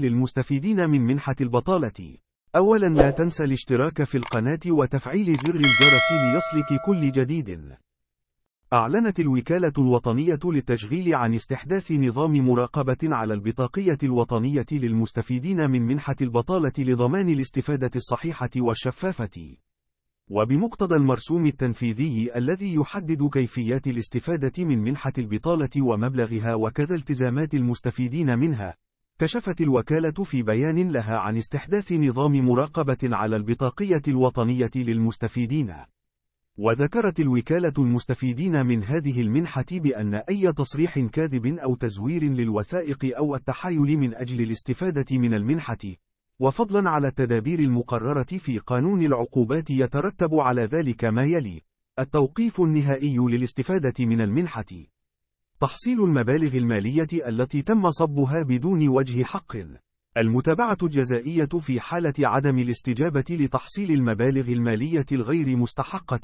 للمستفيدين من منحة البطالة أولا لا تنسى الاشتراك في القناة وتفعيل زر الجرس ليصلك كل جديد أعلنت الوكالة الوطنية للتشغيل عن استحداث نظام مراقبة على البطاقية الوطنية للمستفيدين من منحة البطالة لضمان الاستفادة الصحيحة والشفافة. وبمقتضى المرسوم التنفيذي الذي يحدد كيفيات الاستفادة من منحة البطالة ومبلغها وكذا التزامات المستفيدين منها، كشفت الوكالة في بيان لها عن استحداث نظام مراقبة على البطاقية الوطنية للمستفيدين. وذكرت الوكالة المستفيدين من هذه المنحة بأن أي تصريح كاذب أو تزوير للوثائق أو التحايل من أجل الاستفادة من المنحة، وفضلاً على التدابير المقررة في قانون العقوبات يترتب على ذلك ما يلي: التوقيف النهائي للاستفادة من المنحة. تحصيل المبالغ المالية التي تم صبها بدون وجه حق المتابعة الجزائية في حالة عدم الاستجابة لتحصيل المبالغ المالية الغير مستحقة